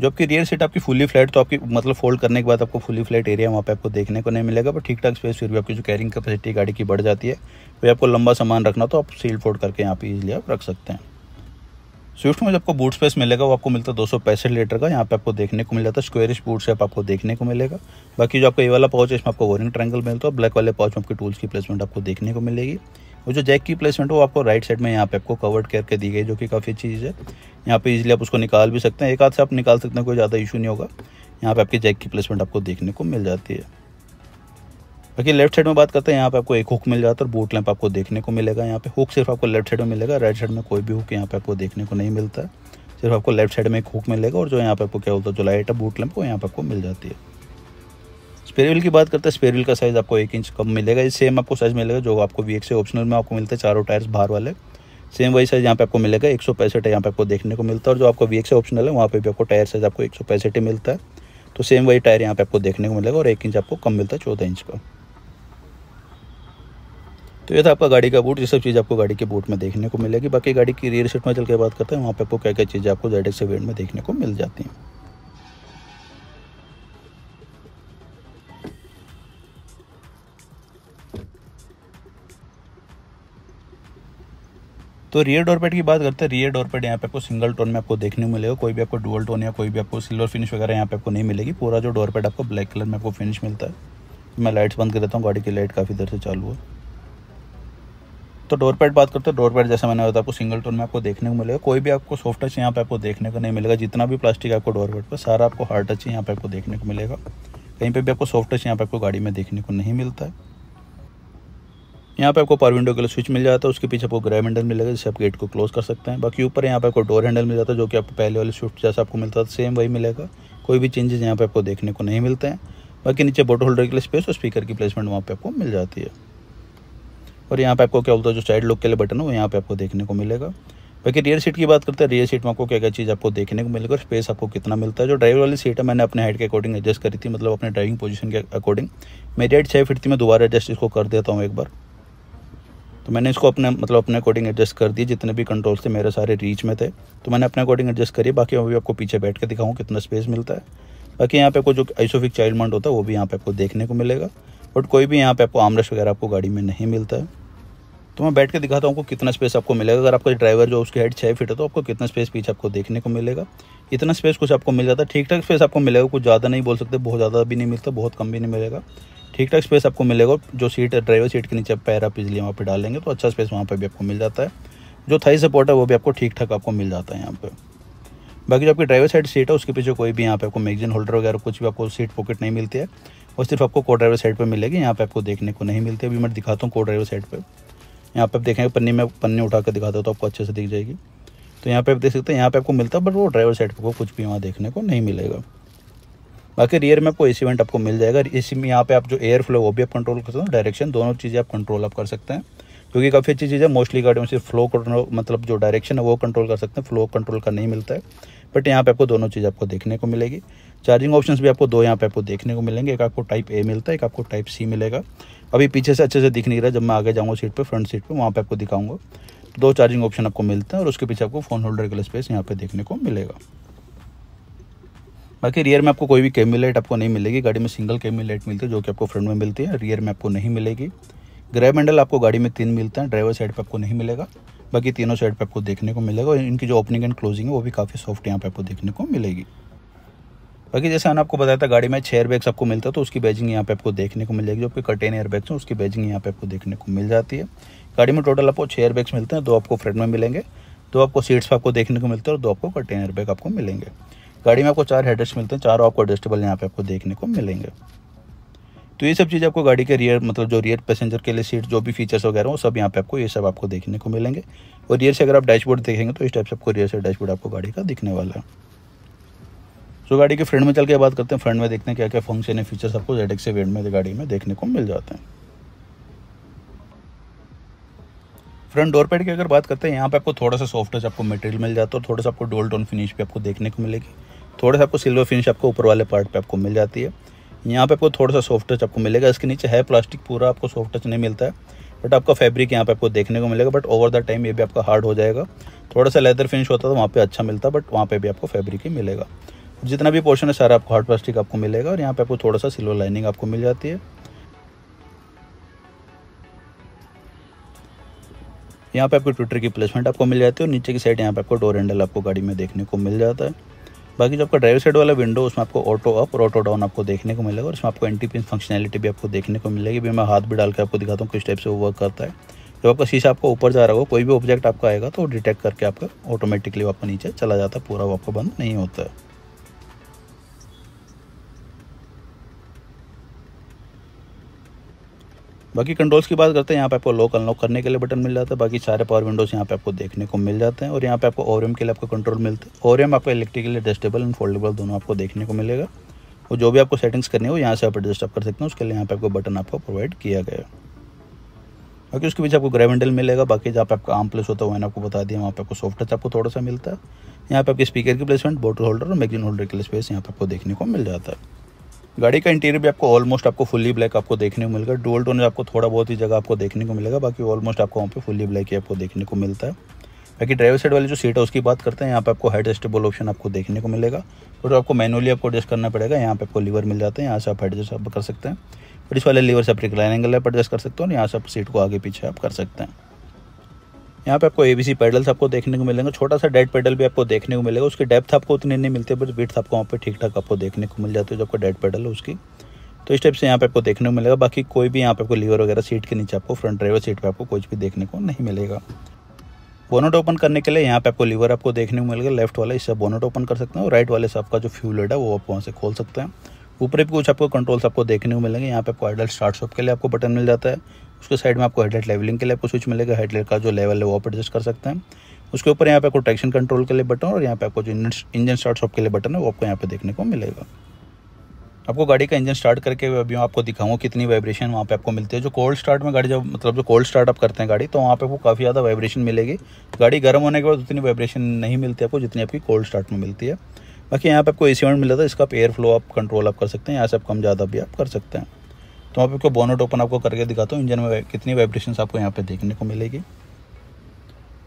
जो आपकी रियर सीट आपकी फुली फ्लैट तो आपकी मतलब फोल्ड करने के बाद आपको फुली फ्लैट एरिया वहाँ पे आपको देखने को नहीं मिलेगा पर ठीक ठाक स्पेस फिर भी आपकी जो कैरिंग कैपेसिटी गाड़ी की बढ़ जाती है फिर आपको लंबा सामान रखना तो आप सील फोल्ड करके यहाँ पे इजिली आप रख सकते हैं स्विफ्ट में जब आपको बूट स्पेस मिलेगा वो आपको मिलता है दो लीटर का यहाँ पे आपको देखने को मिल जाता है स्क्वेरिश बूट से आपको देखने को मिलेगा बाकी जो आपको ये वाला पाउच है इसमें आपको वोरिंग ट्रैंगल मिलता है ब्लैक वाले पाउच में आपके टूल्स की प्लेसमेंट आपको देखने को मिलेगी और जो जैक की प्लेसमेंट वो आपको राइट साइड में यहाँ पे आपको कवर्ड करके दी गई जो कि काफ़ी अच्छी चीज़ है यहाँ पे इजीली आप उसको निकाल भी सकते हैं एक हाथ से आप निकाल सकते हैं कोई ज़्यादा इशू नहीं होगा यहाँ पे आपकी जैक की प्लेसमेंट आपको देखने को मिल जाती है बाकी लेफ्ट साइड में बात करते हैं यहाँ पे आपको एक हुक मिल जाता है और बूट लैंप आपको देखने को मिलेगा यहाँ पे हुक सिर्फ आपको लेफ्ट साइड में मिलेगा राइट साइड में कोई भी हुक यहाँ पे आपको देखने को नहीं मिलता है सिर्फ आपको लेफ्ट साइड में एक हुक मिलेगा और जो यहाँ पे आपको क्या होता है जो लाइट है बूट लैंप वो यहाँ पे आपको मिल जाती है स्पेरविल की बात करते हैं स्पेरविल का साइज़ आपको एक इंच कम मिलेगा ये सेम आपको साइज़ मिलेगा जो आपको वी से ऑप्शनल में आपको मिलते हैं चारों टायर्स बाहर वाले सेम वही साइज़ यहाँ पे आपको मिलेगा एक सौ पैंसठ यहाँ पे आपको देखने को मिलता है और जो आपको वी से ऑप्शनल है वहाँ पे भी आपको टायर साइज़ आपको एक सौ पैंसठ ही मिलता है तो सेम वही टायर यहाँ पे आपको देखने को मिलेगा और एक इंच आपको कम मिलता है चौदह इंच का तो ये था आपका गाड़ी का बूट ये सब चीज़ आपको गाड़ी के बूट में देखने को मिलेगी बाकी गाड़ी की रियर सीट में चल के बात करते हैं वहाँ पे आपको क्या क्या चीज़ें आपको जेड एक्स में देखने को मिल जाती हैं तो रियर डोर की बात करते हैं रियर डोर यहाँ पे आपको सिंगल टोन में आपको देखने को मिलेगा कोई भी आपको डुअल टोन या कोई भी आपको सिल्वर फिनिश वगैरह यहाँ पे आपको नहीं मिलेगी पूरा जो डोर आपको ब्लैक कलर में आपको फिनिश मिलता है मैं लाइट्स बंद कर देता हूँ गाड़ी की लाइट काफ़ी देर से चालू है तो डोर बात करते हैं डोर पैड जैसा मैंने बताया आपको सिंगल टोन में आपको देखने को मिलेगा कोई भी आपको सॉफ्ट टच यहाँ पे आपको देखने को नहीं मिलेगा जितना भी प्लास्टिक आपको डोर पर सारा आपको हार्ड टच यहाँ पे आपको देखने को मिलेगा कहीं पर भी आपको सॉफ्ट टच यहाँ पे आपको गाड़ी में देखने को नहीं मिलता है यहाँ पे आपको पर विंडो के लिए स्विच मिल जाता है उसके पीछे आपको ग्रैब हैंडल मिलेगा जिससे आप गेट को क्लोज कर सकते हैं बाकी ऊपर यहाँ पे आपको डोर हैंडल मिल जाता है जो कि आपको पहले वाले स्विफ्ट जैसा आपको मिलता था सेम वही मिलेगा कोई भी चेंजेस यहाँ पे आपको देखने को नहीं मिलते हैं बाकी नीचे बोट होल्डर के लिए स्पेस और स्पीकर की प्लेसमेंट वहाँ पर आपको मिल जाती है और यहाँ पर आपको क्या बोलता है जो साइड लुक के लिए बटन है वो यहाँ पर आपको देखने को मिलेगा बाकी रियर सीट की बात करते हैं रियर सीट में आपको क्या क्या चीज़ आपको देखने को मिलेगा और स्पेस आपको कितना मिलता है जो ड्राइवर वाली सीट है मैंने अपने हाइट के अकॉर्डिंग एडजस्ट करी थी मतलब अपने ड्राइविंग पोजीशन के अकॉर्डिंग मेरी हाइट छः फिट थी मैं दोबारा एडजस्ट इसको कर देता हूँ एक बार तो मैंने इसको अपने मतलब अपने अकॉर्डिंग एडजस्ट कर दिए जितने भी कंट्रोल्स थे मेरे सारे रीच में थे तो मैंने अपने अकॉर्डिंग एडजस्ट करिए बाकी अभी आपको पीछे बैठ के दिखाऊँ कितना स्पेस मिलता है बाकी यहाँ पे आपको जो आइसोफिक चाइल्ड माउंट होता है वो भी यहाँ पे आपको देखने को मिलेगा बट कोई भी यहाँ पे आपको आमरस वगैरह आपको गाड़ी में नहीं मिलता है तो मैं बैठ के दिखाता हूँ आपको कितना स्पेस आपको मिलेगा अगर आपका ड्राइवर जो उसकी हेड छः फीट है तो आपको कितना स्पेस पीछे आपको देखने को मिलेगा इतना स्पेस कुछ आपको मिल जाता है ठीक ठाक स्पेस आपको मिलेगा कुछ ज़्यादा नहीं बोल सकते बहुत ज़्यादा भी नहीं मिलता बहुत कम भी नहीं मिलेगा ठीक ठाक स्पेस आपको मिलेगा जो सीट ड्राइवर सीट के नीचे पैर आप इजिली वहाँ पर डाल लेंगे तो अच्छा स्पेस वहाँ पर भी आपको मिल जाता है जो थाई सपोर्ट है वो भी आपको ठीक ठाक आपको मिल जाता है यहाँ पर बाकी जो आपकी ड्राइवर साइड सीट है उसके पीछे कोई भी यहाँ पे आपको मैगजीन होल्डर वगैरह कुछ भी आपको सीट पॉकेट नहीं मिलती है वो सिर्फ आपको को ड्राइवर साइड पर मिलेगी यहाँ पे आपको देखने को नहीं मिलती अभी मैं दिखाता हूँ को ड्राइवर साइड पर यहाँ पे आप देखेंगे पन्नी में पन्नी उठा कर दिखाता हूँ तो आपको अच्छे से दिख जाएगी तो यहाँ पे आप देख सकते हैं यहाँ पे आपको मिलता है बट वो ड्राइवर साइड पर कुछ भी वहाँ देखने को नहीं मिलेगा बाकी रियर में आपको ए इवेंट आपको मिल जाएगा इसी में यहाँ पे आप जो एयर फ्लो वो भी आप कंट्रोल कर सकते हो डायरेक्शन दोनों चीज़ें आप कंट्रोल आप कर सकते हैं क्योंकि काफ़ी अच्छी चीज़ है मोस्टली गाड़ी में सिर्फ फ्लो मतलब जो डायरेक्शन है वो कंट्रोल कर सकते हैं फ्लो कंट्रोल का नहीं मिलता है बट यहाँ पे आपको दोनों चीज़ आपको देखने को मिलेगी चार्जिंग ऑप्शंस भी आपको दो यहाँ पे आपको देखने को मिलेंगे एक आपको टाइप ए मिलता है एक आपको टाइप सी मिलेगा अभी पीछे से अच्छे से दिख नहीं रहा जब मैं आगे जाऊँगा सीट पर फ्रंट सीट पर वहाँ पर आपको दिखाऊँगा दो चार्जिंग ऑप्शन आपको मिलते हैं और उसके पीछे आपको फ़ोन होल्डर के लिए स्पेस यहाँ पर देखने को मिलेगा बाकी रियर में आपको कोई भी केमी लाइट आपको नहीं मिलेगी गाड़ी में सिंगल केमी लाइट मिलती है जो कि आपको फ्रंट में मिलती है रियर में आपको नहीं मिलेगी ग्रैब हैंडल आपको गाड़ी में तीन मिलता है ड्राइवर साइड पर आपको नहीं मिलेगा बाकी तीनों साइड पर आपको देखने को मिलेगा और इनकी जो ओपनिंग एंड क्लोजिंग है वो भी काफ़ी सॉफ्ट यहाँ पर आपको देखने को मिलेगी बाकी जैसे मैंने आपको बताया था गाड़ी में छह एयरबैग्स आपको मिलता है तो उसकी बैजिंग यहाँ पे आपको देखने को मिलेगी जो आपके कटेन एयरबैग्स हैं उसकी बैजिंग यहाँ पे आपको देखने को मिल जाती है गाड़ी में टोटल आपको छह एयरबैग्स मिलते हैं दो आपको फ्रंट में मिलेंगे दो आपको सीट्स पर आपको देखने को मिलते हैं और दो आपको कटेन एयरबैग आपको मिलेंगे गाड़ी में आपको चार हेडरेस्ट मिलते हैं चारों आपको एडजस्टेबल यहाँ पे आपको देखने को मिलेंगे तो ये सब चीज़ आपको गाड़ी के रियर मतलब जो रियर पैसेंजर के लिए सीट जो भी फीचर्स वगैरह हो सब यहाँ पे आपको ये सब आपको देखने को मिलेंगे और रियर से अगर आप डैशबोर्ड देखेंगे तो इस टाइप से आपको रियर से डैशबोर्ड आपको गाड़ी का दिखने वाला है तो गाड़ी के फ्रंट में चल के बात करते हैं फ्रंट में देखते हैं क्या क्या फंक्शन है फीचर्स आपको जेड एक्स में गाड़ी में देखने को मिल जाते हैं फ्रंट डोर पैड की अगर बात करते हैं यहाँ पे आपको थोड़ा सा सॉफ्ट टच आपको मटेरियल मिल जाता है और थोड़ा सा आपको डोल टोन फिनिश भी आपको देखने को मिलेगी थोड़ा सा आपको सिल्वर फिनिश आपको ऊपर वाले पार्ट पे आपको मिल जाती है यहाँ पे आपको थोड़ा सा सॉफ्ट टच आपको मिलेगा इसके नीचे है प्लास्टिक पूरा आपको सॉफ्ट टच नहीं मिलता है बट आपका फैब्रिक यहाँ पे आपको देखने को मिलेगा बट ओवर द टाइम ये भी आपका हार्ड हो जाएगा थोड़ा सा लेदर फिनिश होता तो वहाँ पर अच्छा मिलता बट वहाँ पर भी आपको फैब्रिक ही मिलेगा जितना भी पोर्शन है सारा आपको हार्ड प्लास्टिक आपको मिलेगा और यहाँ पर आपको थोड़ा सा सिल्वर लाइनिंग आपको मिल जाती है यहाँ पे आपको ट्विटर की प्लेसमेंट आपको मिल जाती है और नीचे की साइड यहाँ पे आपको डोर हैंडल आपको गाड़ी में देखने को मिल जाता है बाकी जो आपका ड्राइवर साइड वाला विंडो उसमें आपको ऑटो अप और ऑटो डाउन आपको देखने को मिलेगा और इसमें आपको एंटी पिन फंक्शनैलिटी भी आपको देखने को मिलेगी भी मैं हाथ भी डाल के आपको दिखाता हूँ किस टाइप से वो वर्क करता है जब आपका शीशा आपको ऊपर जा रहा हो कोई भी ऑब्जेक्ट आपका आएगा तो डिटेक्ट करके आपका ऑटोमेटिकली आपका नीचे चला जाता है पूरा वो आपका बंद नहीं होता है बाकी कंट्रोल्स की बात करते हैं यहाँ पे आपको लॉक अनलॉक करने के लिए बटन मिल जाता है बाकी सारे पावर विंडोज यहाँ पे आपको देखने को मिल जाते हैं और यहाँ पे आपको ओरियम के लिए आपको कंट्रोल मिलते हैं ओरियम आपको इलेक्ट्रिकल एडजस्टेबल एंड फोल्डेबल दोनों आपको देखने को मिलेगा और जो भी आपको सेटिंग्स करनी हो यहाँ से आप एडजस्ट आप कर सकते हैं उसके लिए यहाँ पे आपको बटन आपको प्रोवाइड किया गया बाकी उसके बीच आपको ग्रेवेंडल मिलेगा बाकी जहाँ पे आपका आम प्लेस होता है मैंने आपको बता दिया वहाँ पे आपको सॉफ्ट टच आपको थोड़ा सा मिलता है यहाँ पे आपके स्पीकर की प्लेसमेंट बोटल होल्डर और मैगजीन होल्डर के लिए स्पेस यहाँ पे आपको देखने को मिल जाता है गाड़ी का इंटीरियर भी आपको ऑलमोस्ट आपको फुल्ली ब्लैक आपको देखने को मिलेगा डोल टोन आपको थोड़ा बहुत ही जगह आपको देखने को मिलेगा बाकी ऑलमोस्ट आपको वहाँ पे फुल्ली ब्लैक ही आपको देखने को मिलता है बाकी ड्राइवर साइड वाली जो सीट है उसकी बात करते हैं यहाँ पे आपको एडजस्टेबल ऑप्शन आपको देखने को मिलेगा और आपको मैनुअली आपको एडजस्ट करना पड़ेगा यहाँ पे आपको लीवर मिल जाते हैं यहाँ से आप एडजस्ट आप कर सकते हैं और इस वाले लीवर से आप रिक्लाइन एंगल आप एडजस्ट कर सकते हो और यहाँ से आप सीट को आगे पीछे आप कर सकते हैं यहाँ पे आपको ए बी सी पेडल्स आपको देखने को मिलेंगे छोटा सा डेड पेडल भी आपको देखने को मिलेगा उसकी डेप्थ आपको उतनी नहीं मिलती है बट विथ आपको वहाँ पर ठीक ठाक आपको देखने को मिल जाती है जो आपको डेड पेडल है उसकी तो इस टाइप से यहाँ पे आपको देखने को मिलेगा बाकी कोई भी यहाँ पे आपको लीवर वगैरह सीट के नीचे आपको फ्रंट ड्राइवर सीट पे आपको कुछ भी देखने को नहीं मिलेगा बोनट ओपन करने के लिए यहाँ पे आपको लीवर आपको देखने को मिलेगा लेफ्ट वाला इससे बोनट ओपन कर सकते हैं और राइट वाले से आपका जो फ्यूल है वो आप वहाँ से खोल सकते हैं ऊपर भी कुछ आपको कंट्रोल्स आपको देखने को मिलेंगे यहाँ पे आपको आइडल स्टार्ट शॉप के लिए आपको बटन मिल जाता है उसके साइड में आपको हेडलाइट लेवलिंग के लिए आपको स्विच मिलेगा हेडलाइट का जो लेवल है वो आप एडजस्ट कर सकते हैं उसके ऊपर यहाँ पे आपको ट्रैक्शन कंट्रोल के लिए बटन और यहाँ पे आपको जो इंजन स्टार्ट शॉप के लिए बटन है वो आपको यहाँ पे देखने को मिलेगा आपको गाड़ी का इंजन स्टार्ट करके अभी आपको दिखाऊंगा कितनी वाइब्रेशन वहाँ पे आपको मिलती है जो कोल्ड स्टार्ट में गाड़ी जब मतलब जो कोल्ड स्टार्ट आप करते हैं गाड़ी तो वहाँ पे आपको काफ़ी ज़्यादा वाइब्रेशन मिलेगी गाड़ी गर्म होने के बाद उतनी वाइब्रेशन नहीं मिलती आपको जितनी आपकी कोल्ड स्टार्ट में मिलती है बाकी यहाँ पे आपको ए सी मिला था इसका आप एयर फ्लो आप कंट्रोल आप कर सकते हैं यहाँ से आप कम ज़्यादा भी आप कर सकते हैं तो आप आपको बोनट ओपन आपको करके दिखाता हूँ इंजन में कितनी वाइब्रेशन आपको यहाँ पे देखने को मिलेगी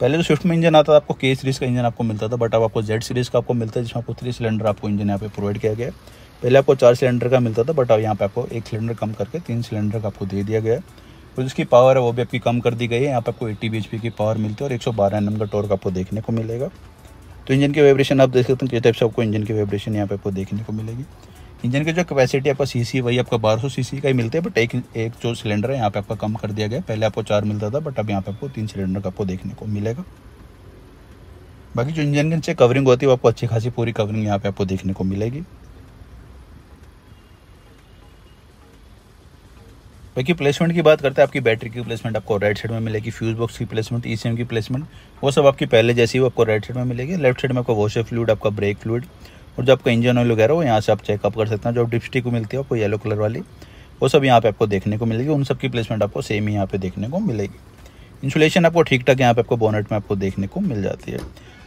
पहले जो तो स्विफ्ट में इंजन आता था आपको के सीरीज़ का इंजन आपको मिलता था बट अब आपको जेड सीरीज़ का आपको मिलता है जिसमें आपको थ्री सिलेंडर आपको इंजन यहाँ पे प्रोवाइड किया गया पहले आपको चार सिलेंडर का मिलता था बट अब यहाँ पे आपको एक सिलेंडर कम करके तीन सिलेंडर का आपको दे दिया गया और जिसकी पावर है वो भी आपकी कम कर दी गई है यहाँ पे आपको एट्टी बी की पावर मिलती है और एक सौ का टॉर्क आपको देखने को मिलेगा तो इंजन की वाइब्रेशन आप देख सकते हैं किस टाइप से आपको इंजन की वाइब्रेशन यहाँ पे आपको देखने को मिलेगी इंजन की जो कैपेसिटी आपका सीसी वही आपका 1200 सीसी का ही मिलता है बट एक एक जो सिलेंडर है यहाँ पे आपका कम कर दिया गया पहले आपको चार मिलता था बट अब यहाँ पे आपको तीन सिलेंडर का आपको देखने को मिलेगा बाकी जो इंजन के नीचे कवरिंग होती है वो आपको अच्छी खासी पूरी कवरिंग यहाँ पे आपको देखने को मिलेगी बाकी प्लेसमेंट की बात करते हैं आपकी बैटरी की प्लेसमेंट आपको राइट साइड में मिलेगी फ्यूज बॉक्स की प्लेसमेंट ई e की प्लेसमेंट वो सब आपकी पहले जैसी वो आपको राइट साइड में मिलेगी लेफ्ट साइड में आपका वॉशर फ्लूड आपका ब्रेक फ्लूड और जो आपका इंजन ऑयल वगैरह वो यहाँ से आप चेकअप कर सकते हैं जो डिपस्टिक को मिलती है आपको येलो कलर वाली वो सब यहाँ पे आपको देखने को मिलेगी उन सब की प्लेसमेंट आपको सेम ही यहाँ पे देखने को मिलेगी इंसुलेशन आपको ठीक ठाक यहाँ पे आपको बोनेट में आपको देखने को मिल जाती है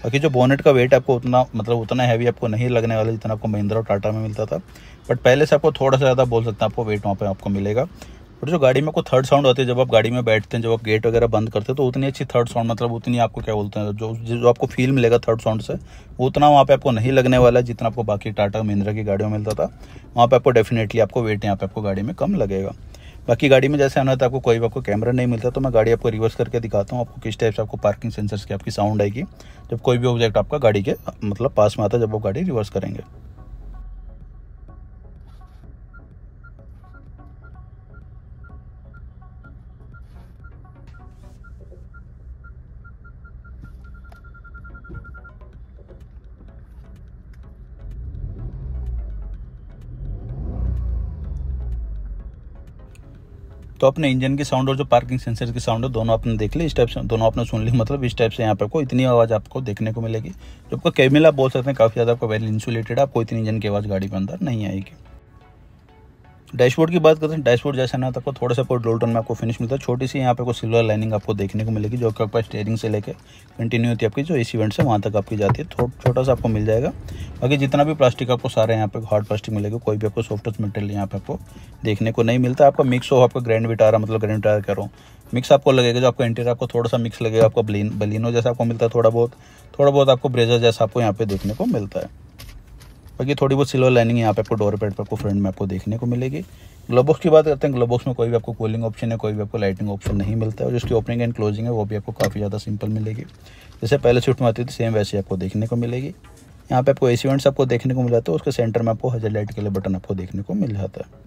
बाकी जो बोनेट का वेट आपको उतना मतलब उतना हैवी आपको नहीं लगने वाला जितना आपको महिंद्रा और टाटा में मिलता था बट पहले से आपको थोड़ा सा ज़्यादा बोल सकते हैं आपको वेट वहाँ पर आपको मिलेगा और जो गाड़ी में को थर्ड साउंड आती है जब आप गाड़ी में बैठते हैं जब आप गेट वगैरह बंद करते हैं तो उतनी अच्छी थर्ड साउंड मतलब उतनी आपको क्या बोलते हैं जो जो आपको फील मिलेगा थर्ड साउंड से उतना वहाँ पे आपको नहीं लगने वाला है जितना आपको बाकी टाटा महिंद्रा की गाड़ियों में मिलता था वहाँ पर आपको डेफिनेटली आपको वेट यहाँ पे आपको गाड़ी में कम लगेगा बाकी गाड़ी में जैसे आना था तो आपको कोई आपको कैमरा नहीं मिलता तो मैं गाड़ी आपको रिवर्स करके दिखाता हूँ आपको किस टाइप से आपको पार्किंग सेंसर्स की आपकी साउंड आएगी जब कोई भी ऑब्जेक्ट आपका गाड़ी के मतलब पास में आता है जब वो गाड़ी रिवर्स करेंगे तो अपने इंजन की साउंड और जो पार्किंग सेंसर की साउंड है दोनों आपने देख ली इस टाइप से दोनों आपने सुन ली मतलब इस टाइप से यहाँ पर आपको इतनी आवाज़ आपको देखने को मिलेगी जो आपका कैमिल आप बोल सकते हैं काफ़ी ज़्यादा आपका वेल इंसुलेटेड है आपको इतनी इंजन की आवाज़ गाड़ी के अंदर नहीं आएगी डैशबोर्ड की बात करते हैं डैशबोर्ड जैसा ना आपको थोड़ा सा कोई डोल्टन में आपको फिनिश मिलता है छोटी सी यहाँ पे कोई सिल्वर लाइनिंग आपको देखने को मिलेगी जो कि आपका स्टेयरिंग से लेकर कंटिन्यू होती है आपकी जो इस इवेंट से वहाँ तक आपकी जाती है थो, छोटा सा आपको मिल जाएगा बाकी जितना भी प्लास्टिक आपको सारे यहाँ पे हार्ड प्लास्टिक मिलेगा कोई भी आपको सॉफ्ट टच मटेरियल यहाँ पे आपको देखने को नहीं मिलता आपका मिक्स हो आपका ग्रैंड विटारा मतलब ग्रैंड टायर कह रहा हूँ मिक्स आपको लगेगा जो आपका इंटीरियर आपको थोड़ा सा मिक्स लगेगा आपका बलिन बलिनो जैसा आपको मिलता है थोड़ा बहुत थोड़ा बहुत आपको ब्रेजर जैसा आपको यहाँ पे देखने को मिलता है बाकी थोड़ी बहुत सिल्वर लाइनिंग यहाँ पे आपको डोर पैड पर आपको फ्रंट में आपको देखने को मिलेगी ग्लोबॉक्स की बात करते हैं ग्लोबॉक्स में कोई भी आपको कूलिंग ऑप्शन है कोई भी आपको लाइटिंग ऑप्शन नहीं मिलता है और जिसकी ओपनिंग एंड क्लोजिंग है वो भी आपको काफ़ी ज़्यादा सिंपल मिलेगी जैसे पहले स्विफ्ट में आती थी सेम वैसे आपको देखने को मिलेगी यहाँ पे आपको ए सी आपको देखने को मिल जाता है उसके सेंटर में आपको हजर लाइट के लिए बटन आपको देखने को मिल जाता है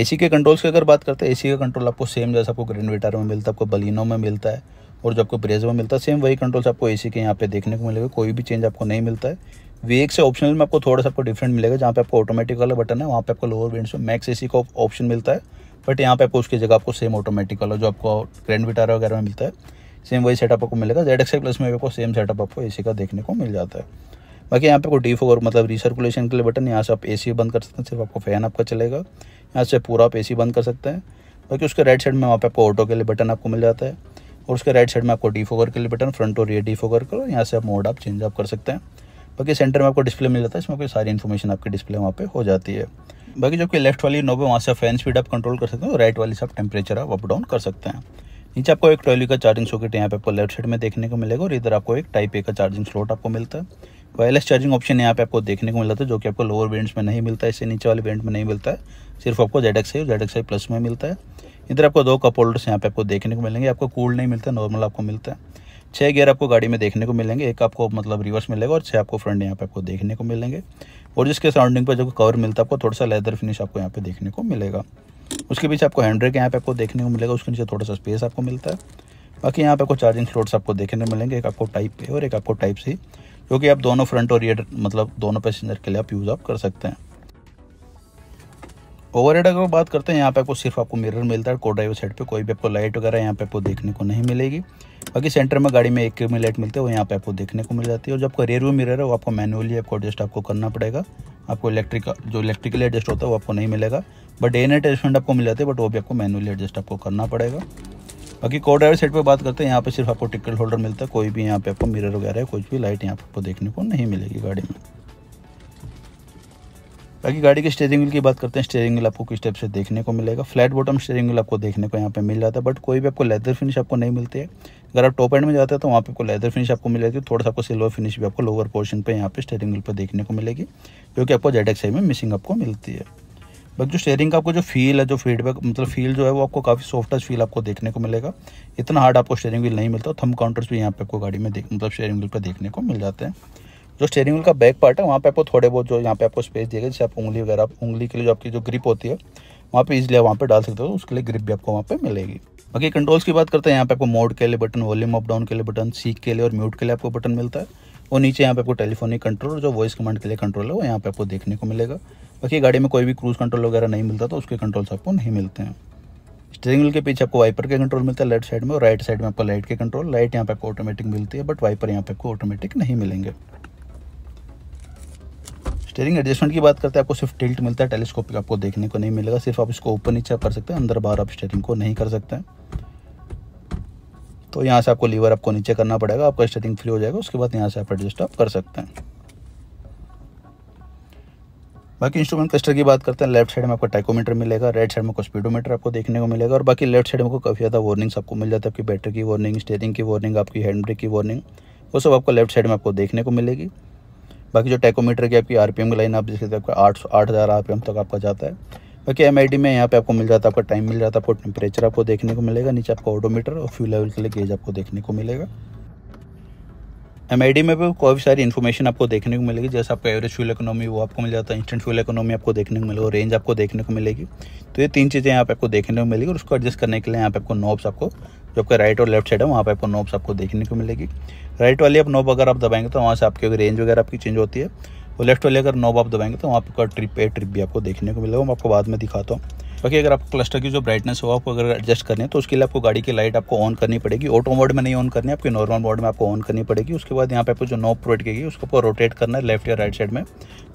एसी के कंट्रोल्स की अगर बात करते हैं एसी का कंट्रोल आपको सेम जैसा आपको ग्रैंड विटारो में मिलता है आपको बलिनो में मिलता है और जो आपको ब्रेज में मिलता है सेम वही कंट्रोल्स आपको एसी के यहाँ पे देखने को मिलेगा कोई भी चेंज आपको नहीं मिलता है वी से ऑप्शनल में आपको थोड़ा सा आपको डिफरेंट मिलेगा जहाँ पे आपको ऑटोमेटिक वाला बटन है वहाँ पे आपको लोअर बेंड्स में मैक्स एसी का ऑप्शन मिलता है बट यहाँ पे आपको उसकी जगह आपको सेम ऑटोमेटिक वाला जो आपको ग्रैंड विटारा वगैरह में मिलता है सेम वही सेटअप आपको मिलेगा जेड एक्स प्लस में आपको सेम सेटअप आपको ए का देखने को मिल जाता है बाकी यहाँ पे आपको डी फोर मतलब रिसर्कुलेशन के लिए बटन यहाँ से आप ए बंद कर सकते हैं सिर्फ आपको फ़ैन आपका चलेगा यहाँ से पूरा आप ए बंद कर सकते हैं बाकी उसके राइट साइड में वहाँ पे आपको ऑटो के लिए बटन आपको मिल जाता है और उसके राइट साइड में आपको डी फोकर के लिए बटन फ्रंट और रियर डी फोकर करो यहाँ से आप मोड आप चेंज आप कर सकते हैं बाकी सेंटर में आपको डिस्प्ले मिल जाता है इसमें कोई सारी इन्फॉर्मेशन आपकी डिस्प्ले वहाँ पे हो जाती है बाकी जो कि लेफ्ट वाली नोब है वहाँ से फैन स्पीड आप कंट्रोल कर सकते हैं और राइट वाली से आप टेम्परेचर आप अप डाउन कर सकते हैं नीचे आपको एक ट्रॉली का चार्जिंग सॉकेट यहाँ पे आपको लेफ्ट साइड में देखने को मिलेगा और इधर आपको एक टाइप ए का चार्जिंग स्लॉट आपको मिलता है वायरलेस चार्जिंग ऑप्शन यहाँ पे आपको देखने को मिलता है जो कि आपको लोअर बैंड्स में नहीं मिलता है इससे नीचे वाले बैंड में नहीं मिलता है सिर्फ आपको जेड एक्स और जेड एक्स प्लस में मिलता है इधर आपको दो कप होल्डर्स यहाँ पे आपको देखने को मिलेंगे आपको कूल नहीं मिलता नॉर्मल आपको मिलता है छः गियर आपको गाड़ी में देखने को मिलेंगे एक आपको मतलब रिवर्स मिलेगा और छः आपको फ्रंट यहाँ पे आपको देखने को मिलेंगे और जिसके सराउंडिंग पर जो कवर मिलता है आपको थोड़ा सा लेदर फिनिश आपको यहाँ पे देखने को मिलेगा उसके पीछे आपको हैंड ब्रेक यहाँ पे आपको देखने को मिलेगा उसके नीचे थोड़ा सा स्पेस आपको मिलता है बाकी यहाँ पे आपको चार्जिंग स्लोट्स आपको देखने को मिलेंगे एक आपको टाइप ए और एक आपको टाइप सी जो कि आप दोनों फ्रंट और रियर मतलब दोनों पैसेंजर के लिए आप यूज़ आप कर सकते हैं ओवर हेड अगर बात करते हैं यहाँ पे आपको सिर्फ आपको मिरर मिलता है को ड्राइवर साइड पे कोई भी आपको लाइट वगैरह यहाँ पे आपको देखने को नहीं मिलेगी बाकी सेंटर में गाड़ी में एक में लाइट मिलती है वो यहाँ पे आपको देखने को मिल जाती है और जो आपका रेरव्यू मिरर है वो आपको मैनुअली आपको एडजस्ट आपको करना पड़ेगा आपको इलेक्ट्रिक जो इलेक्ट्रिकली एडजस्ट होता है वो आपको नहीं मिलेगा बट डे नाइट एडजस्टमेंट आपको मिल जाती है बट वो भी आपको मैनुअली एडजस्ट आपको करना पड़ेगा बाकी को ड्राइवर साइड पर बात करते हैं यहाँ पे सिर्फ आपको टिकट होल्डर मिलता है कोई भी यहाँ पे आपको मिरर वगैरह कुछ भी लाइट यहाँ पर आपको देखने को नहीं मिलेगी गाड़ी में बाकी गाड़ी के स्टेयरिंग की बात करते हैं स्टेयरिंग आपको किस टाइप से देखने को मिलेगा फ्लैट बॉटम स्टेयरिंग आपको देखने को यहाँ पे मिल जाता है बट कोई भी आपको लेदर फिनिश आपको नहीं मिलती है अगर आप टॉप एंड में जाते हैं तो वहाँ पे आपको लेदर फिनिश आपको मिल जाती है थोड़ा सा आपको सिल्वर फिनिश भी आपको लोअर पोर्शन पर यहाँ पे स्टेयरिंग पर देखने को मिलेगी जो कि आपको जेड में मिसिंग आपको मिलती है बाकी जो स्टेयरिंग का आपको जो फील है जो फीडबैक मतलब फील जो है वो आपको काफ़ी सॉफ्ट टच फील आपको देखने को मिलेगा इतना हार्ड आपको स्टेयरिंग व्हील नहीं मिलता थम तो काउंटर्स भी यहाँ पे आपको गाड़ी में देख मतलब स्टेयरिंग व्हील पर देखने को मिल जाते हैं जो स्टेयरिंग का बैक पार्ट है वहाँ पे आपको थोड़े बहुत जो यहाँ पे आपको स्पेस दिया गया जैसे आप उंगली वगैरह उंगली के लिए जो आपकी जो ग्रिप होती है वहाँ पे इजिली आप वहाँ पे डाल सकते हो उसके लिए ग्रिप भी आपको वहाँ पे मिलेगी बाकी कंट्रोल्स की बात करते हैं यहाँ पे आपको मोड के लिए बटन वॉल्यूम अप डाउन के लिए बटन सीख के लिए और म्यूट के लिए आपको बटन मिलता है और नीचे यहाँ पे आपको टेलीफोनिक कंट्रोल जो वॉइस कमांड के लिए कंट्रोल है वो यहाँ पे आपको देखने को मिलेगा बाकी गाड़ी में कोई भी क्रूज़ कंट्रोल वगैरह नहीं मिलता तो उसके कंट्रोल्स आपको नहीं मिलते हैं स्टेयरिंग व्हील के पीछे आपको वाइपर के कंट्रोल मिलता है लेफ्ट साइड में और राइट साइड में आपको लाइट के कंट्रोल लाइट यहाँ पे आपको ऑटोमेटिक मिलती है बट वाइपर यहाँ पे आपको ऑटोमेटिक नहीं मिलेंगे स्टेयरिंग एडजस्टमेंट की बात करते हैं आपको सिर्फ टिल्ट मिलता है टेलीस्कोपिक आपको देखने को नहीं मिलेगा सिर्फ आप इसको ऊपर नीचे कर सकते हैं अंदर बाहर आप स्टेयरिंग को नहीं कर सकते हैं तो यहाँ से आपको लीवर आपको नीचे करना पड़ेगा आपका स्टेयरिंग फ्री हो जाएगा उसके बाद यहाँ से आप एडजस्ट आप कर सकते हैं बाकी इंस्ट्रूमेंट क्लस्टर की बात करते हैं लेफ्ट साइड में आपको टाइकोमीटर मिलेगा राइट साइड में आपको स्पीडोमीटर आपको देखने को मिलेगा और बाकी लेफ्ट साइड में आपको काफ़ी ज़्यादा वार्निंग्स आपको मिल जाता है आपकी बैटरी की वार्निंग स्टेयरिंग की वार्निंग आपकी हैंड ब्रेक की वार्निंग वो सब आपको लेफ्ट साइड में आपको देखने को मिलेगी बाकी जो टेकोमीटर की आपकी आर पी एम की लाइन आप देख सकते हैं आपका आठ सौ आठ हज़ार आर पी एम तक आपका जाता है बाकी एम आई डी में यहाँ पे आपको मिल जाता है आपका टाइम मिल जाता है आपको टेम्परेचर आपको देखने को मिलेगा नीचे आपका ऑडोमीटर और फ्यू लेवल के लिए गेज आपको देखने को मिलेगा एम आई डी में भी काफ़ी सारी इन्फॉर्मेशन आपको देखने को मिलेगी जैसे आपका एवरेज फ्यूल इकोनॉमी वो आपको मिल जाता है इंस्टेंट फ्यूल इकोनॉमी आपको देखने को मिलेगा रेंज आपको देखने को मिलेगी तो ये तीन चीज़ें यहाँ पे आपको देखने को मिलेगी और उसको एडजस्ट करने के लिए यहाँ पे आपको नॉब्स आपको जो आपका राइट और लेफ्ट साइड है वहाँ पर आपको नोब्स आपको देखने को मिलेगी राइट वाली आप नोब अगर आप दबाएंगे तो वहाँ से आपकी रेंज वगैरह आपकी चेंज होती है और तो लेफ्ट वाली अगर नोब आप दबाएंगे तो वहाँ आपका ट्रिप ए ट्रिप भी आपको देखने को मिलेगा मैं आपको बाद में दिखाता हूँ बाकी अगर आपको क्लस्टर की जो ब्राइटनेस हो आपको अगर एडजस्ट करनी है तो उसके लिए आपको गाड़ी की लाइट आपको ऑन करनी पड़ेगी ऑटो मोड में नहीं ऑन करनी है आपके नॉर्मल मोड में आपको ऑन करनी पड़ेगी उसके बाद यहाँ पे आपको जो नॉब प्रोवाइड की गई उसको आपको रोटेट करना है लेफ्ट या राइट साइड में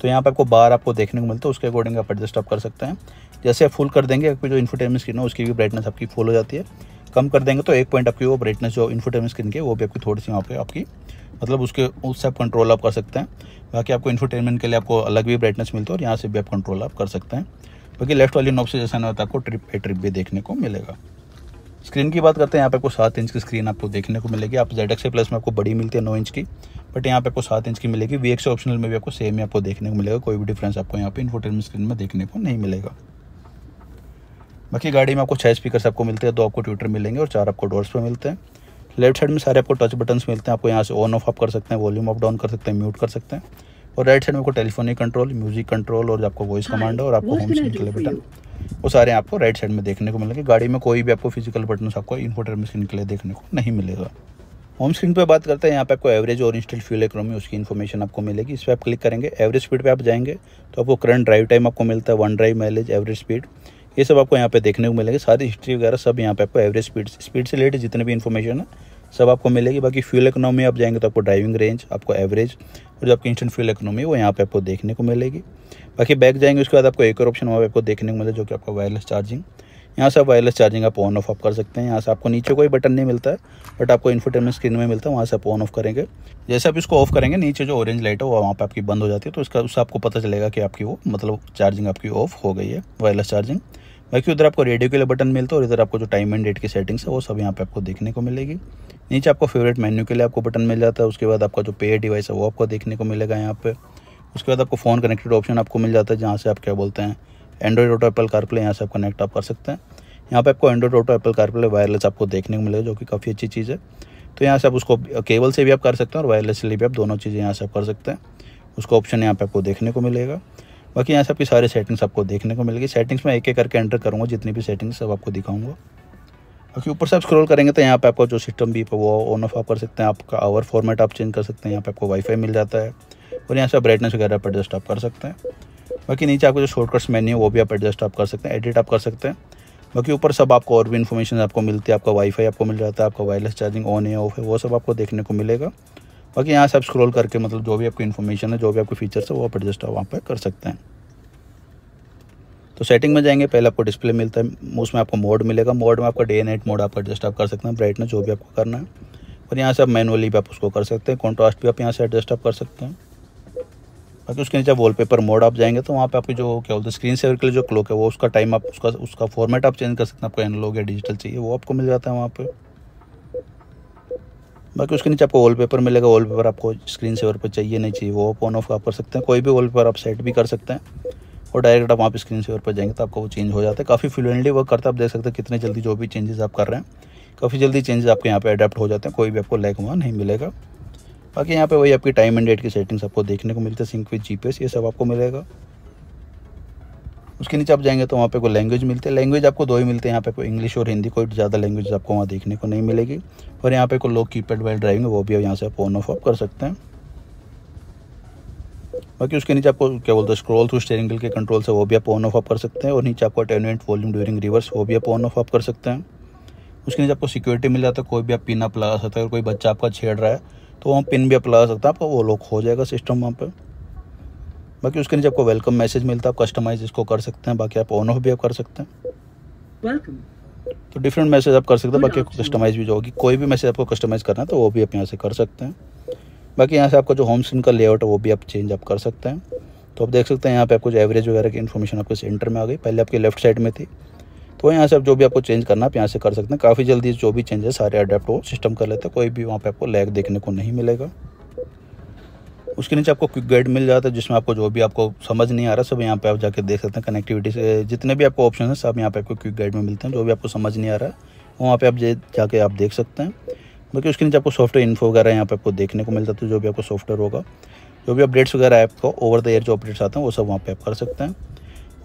तो यहाँ पे आपको बार आपको देखने को मिलता है उसके अकॉर्डिंग आप एडजस्ट आप कर सकते हैं जैसे आप फुल कर देंगे आपकी जो इन्फोटेनमेंट स्क्रीन है उसकी भी ब्राइटनेस आपकी फुल हो जाती है कम कर देंगे तो एक पॉइंट आपकी वो ब्राइटनेस जो इन्फोटेम स्क्रीन के वो भी आपकी थोड़ी सी वहाँ पे आपकी मतलब उसके उससे आप कंट्रोल आप कर सकते हैं बाकी आपको इन्फोटेनमेंट के लिए आपको अलग भी ब्राइटनेस मिलती है और यहाँ से भी आप कंट्रोल आप कर सकते हैं बाकी लेफ्ट वाली नॉब से जैसा ना होता आपको ट्रिप पे ट्रिप भी देखने को मिलेगा स्क्रीन की बात करते हैं यहाँ पे आपको सात इंच की स्क्रीन आपको देखने को मिलेगी आप जेड एक्स प्लस में आपको बड़ी मिलती है नौ इंच की बट यहाँ पे आपको सात इंच की मिलेगी वी एक्स ऑप्शनल में भी आपको सेम ही आपको देखने को मिलेगा कोई भी डिफरेंस आपको यहाँ पे इन्फोटेनमेंट स्क्रीन में देखने को नहीं मिलेगा बाकी गाड़ी में आपको छः स्पीकर आपको मिलते हैं दो आपको ट्विटर मिलेंगे और चार आपको डोर्स पर मिलते हैं लेफ्ट साइड में सारे आपको टच बटन्स मिलते हैं आपको यहाँ से ऑन ऑफ आप कर सकते हैं वॉल्यूम अप डाउन कर सकते हैं म्यूट कर सकते हैं और राइट साइड में आपको टेलीफोनिक कंट्रोल म्यूजिक कंट्रोल और आपको वॉइस कमांड और आपको होम स्क्रीन के बटन वो सारे आपको राइट साइड में देखने को मिलेंगे गाड़ी में कोई भी आपको फिजिकल बटन आपको इन्फोटेनमेंट स्क्रीन के लिए देखने को नहीं मिलेगा होम स्क्रीन पर बात करते हैं यहाँ पे आपको एवरेज और इंस्टल फ्यूल इकोनॉमी उसकी इन्फॉर्मेशन आपको मिलेगी इस पर आप क्लिक करेंगे एवरेज स्पीड पर आप जाएंगे तो आपको करंट ड्राइव टाइम आपको मिलता है one drive mileage average speed ये सब आपको यहाँ पे देखने को मिलेगा सारी हिस्ट्री वगैरह सब यहाँ पे आपको एवरेज स्पीड स्पीड से रिलेटेड जितने भी इन्फॉर्मेशन है सब आपको मिलेगी बाकी फ्यूल इकोनॉमी आप जाएंगे तो आपको ड्राइविंग रेंज आपको एवरेज और जो आपकी इंस्टेंट फ्यूल इकोनॉमी वो यहाँ पे आपको देखने को मिलेगी बाकी बैक जाएंगे उसके बाद आपको एक और ऑप्शन वहाँ पर आपको देखने को मिलेगा जो कि आपका वायरलेस चार्जिंग यहाँ से आप वायरलेस चार्जिंग आप ऑन ऑफ आप कर सकते हैं यहाँ से आपको नीचे कोई बटन नहीं मिलता है बट आपको इन्फोटेनमेंट स्क्रीन में मिलता है वहाँ से आप ऑन ऑफ करेंगे जैसे आप इसको ऑफ करेंगे नीचे जो ऑरेंज लाइट है वो वहाँ पर आपकी बंद हो जाती है तो इसका उससे आपको पता चलेगा कि आपकी वो मतलब चार्जिंग आपकी ऑफ हो गई है वायरलेस चार्जिंग बाकी उधर आपको रेडियो के लिए बटन मिलता है और इधर आपको जो टाइम एंड डेट की सेटिंग्स है वो सब यहाँ पे आपको देखने को मिलेगी नीचे आपको फेवरेट मेन्यू के लिए आपको बटन मिल जाता है उसके बाद आपका जो पे डिवाइस है वो आपको देखने को मिलेगा यहाँ पे उसके बाद आपको फ़ोन कनेक्टेड ऑप्शन आपको मिल जाता है जहाँ से आप क्या बोलते हैं एंड्रॉइड ऑटो एप्पल कारप्ले यहाँ से आप कनेक्ट आप कर सकते हैं यहाँ पे आपको Android auto Apple CarPlay wireless आपको देखने को मिलेगा जो कि काफ़ी अच्छी चीज़ है तो यहाँ से आप उसको केबल से भी आप कर सकते हैं और वायरलेस से भी आप दोनों चीज़ें यहाँ से आप कर सकते हैं उसका ऑप्शन यहाँ पे आपको देखने को मिलेगा बाकी यहाँ से आपकी सारी सेटिंग्स आपको देखने को मिलेगी सेटिंग्स में एक एक करके एंटर करूँगा जितनी भी सेटिंग्स सब आपको दिखाऊंगा बाकी ऊपर से आप स्क्रॉल करेंगे तो यहाँ पे आपका जो सिस्टम भी वो ऑन ऑफ आप कर सकते हैं आपका आवर फॉर्मेट आप चेंज कर सकते हैं यहाँ पे आपको वाईफाई मिल जाता है और यहाँ से आप ब्राइटनेस वगैरह आप एडजस्ट आप कर सकते हैं बाकी नीचे आपको जो शॉर्टकट्स मेन्यू वो भी आप एडजस्ट आप कर सकते हैं एडिट आप कर सकते हैं बाकी ऊपर सब आपको और भी इन्फॉर्मेशन आपको मिलती है आपका वाईफाई आपको मिल जाता है आपका वायरलेस चार्जिंग ऑन है ऑफ है वो सब आपको देखने को मिलेगा बाकी यहाँ से आप स्क्रॉल करके मतलब जो भी आपकी इन्फॉर्मेशन है जो भी आपके फीचर्स है वो आप एडजस्ट वहाँ पर कर सकते हैं तो सेटिंग में जाएंगे पहले आपको डिस्प्ले मिलता है उसमें आपको मोड मिलेगा मोड में आपका डे नाइट मोड आप एडजस्ट आप कर सकते हैं ब्राइटनेस जो भी आपको करना है और यहाँ से आप मैनुअली भी आप उसको कर सकते हैं कॉन्ट्रास्ट भी आप यहाँ से एडजस्ट आप कर सकते हैं बाकी उसके नीचे वॉलपेपर मोड आप जाएंगे तो वहाँ पे आपकी जो क्या बोलते हैं स्क्रीन सेवर के लिए जो क्लोक है वो उसका टाइम आप उसका उसका फॉर्मेट आप चेंज कर सकते हैं आपको एनलॉग या डिजिटल चाहिए वो आपको मिल जाता है वहाँ पर बाकी उसके नीचे आपको वॉलपेपर मिलेगा वॉलपेपर आपको स्क्रीन सेवर पर चाहिए नहीं चाहिए वो ऑन ऑफ आप कर सकते हैं कोई भी वॉलपेपर आप सेट भी कर सकते हैं और डायरेक्ट आप वहाँ पर स्क्रीन सेवर पर जाएंगे तो आपको वो चेंज हो जाता है काफ़ी फ्लुएंटली वर्क करता है आप देख सकते हैं कितने जल्दी जो भी चेंजेस आप कर रहे हैं काफ़ी जल्दी चेंजेस आपके यहाँ पर अडेप्ट हो जाते हैं कोई भी आपको लैक हुआ नहीं मिलेगा बाकी यहाँ पे वही आपकी टाइम एंड डेट की सेटिंग्स आपको देखने को मिलती है सिंक विद जी ये सब आपको मिलेगा उसके नीचे आप जाएंगे तो वहाँ पे कोई लैंग्वेज मिलते हैं लैंग्वेज आपको दो ही मिलते हैं यहाँ पे कोई इंग्लिश और हिंदी कोई ज़्यादा लैंग्वेज आपको वहाँ देखने को नहीं मिलेगी और यहाँ पे कोई लोग की पैड वाइल ड्राइविंग वो भी यहाँ से आप ऑन ऑफ ऑफ कर सकते हैं बाकी उसके नीचे आपको क्या बोलते हैं स्क्रॉल थ्रू स्टेयरिंग के कंट्रोल से वो भी आप ऑन ऑफ ऑफ कर सकते हैं और नीचे आपको अटेनमेंट वॉल्यूम ड्यूरिंग रिवर्स वो भी आप ऑन ऑफ आप कर सकते हैं उसके नीचे आपको सिक्योरिटी मिल जाता है कोई भी आप पिन आप लगा सकते हैं अगर कोई बच्चा आपका छेड़ रहा है तो वहाँ पिन भी आप लगा सकते हैं आपका वो लॉक हो जाएगा सिस्टम वहाँ पर बाकी उसके नीचे आपको वेलकम मैसेज मिलता है आप कस्टमाइज इसको कर सकते हैं बाकी आप ऑन ऑफ भी आप कर सकते हैं तो डिफरेंट मैसेज आप कर सकते हैं बाकी आपको कस्टमाइज भी जो होगी कोई भी मैसेज आपको कस्टमाइज करना है तो वो भी आप यहाँ से कर सकते हैं बाकी यहाँ से आपका जो होम स्क्रीन का लेआउट है वो भी आप चेंज आप कर सकते हैं तो आप देख सकते हैं यहाँ पे आपको जो एवरेज वगैरह की इन्फॉर्मेशन आपके सेंटर में आ गई पहले आपके लेफ्ट साइड में थी तो यहाँ से आप जो भी आपको चेंज करना आप यहाँ से कर सकते हैं काफ़ी जल्दी जो भी चेंजेस सारे अडेप्ट हो सिस्टम कर लेते हैं कोई भी वहाँ पे आपको लैग देखने को नहीं मिलेगा उसके नीचे आपको क्विक गाइड मिल जाता है जिसमें आपको जो भी आपको समझ नहीं आ रहा सब यहाँ पे आप जाके देख सकते हैं कनेक्टिविटी से जितने भी आपको ऑप्शन हैं सब यहाँ पे आपको क्विक गाइड में मिलते हैं जो भी आपको समझ नहीं आ रहा है वहाँ पे आप जाके आप देख सकते हैं बाकी उसके नीचे आपको सॉफ्टवेयर इन्फो वगैरह यहाँ पे आपको देखने को मिलता है तो जो भी आपको सॉफ्टवेयर होगा जो भी अपडेट्स वगैरह है आपको ओवर द एयर जो अपडेट्स आते हैं वो सब वहाँ पर आप कर सकते हैं